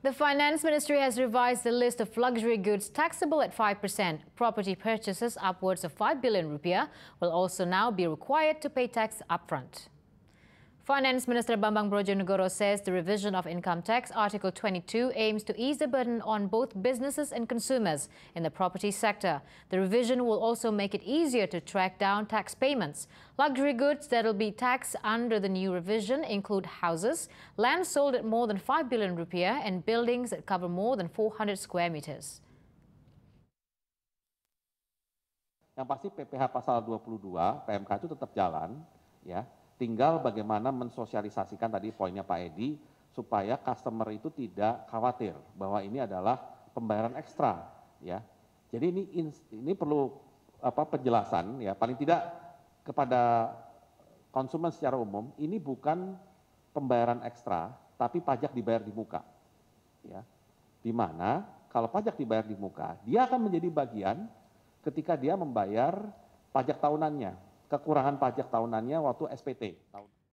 The Finance Ministry has revised the list of luxury goods taxable at 5%. Property purchases upwards of 5 billion rupiah will also now be required to pay tax upfront. Finance Minister Bambang Brojonegoro says the revision of income tax Article 22 aims to ease the burden on both businesses and consumers in the property sector. The revision will also make it easier to track down tax payments. Luxury goods that will be taxed under the new revision include houses, land sold at more than 5 billion rupiah, and buildings that cover more than 400 square meters. Yang pasti PPH pasal 22 PMK itu tetap jalan ya tinggal bagaimana mensosialisasikan tadi poinnya Pak Edi supaya customer itu tidak khawatir bahwa ini adalah pembayaran ekstra ya. Jadi ini ini perlu apa penjelasan ya paling tidak kepada konsumen secara umum ini bukan pembayaran ekstra tapi pajak dibayar di muka. Ya. Di mana kalau pajak dibayar di muka, dia akan menjadi bagian ketika dia membayar pajak tahunannya kekurangan pajak tahunannya waktu spt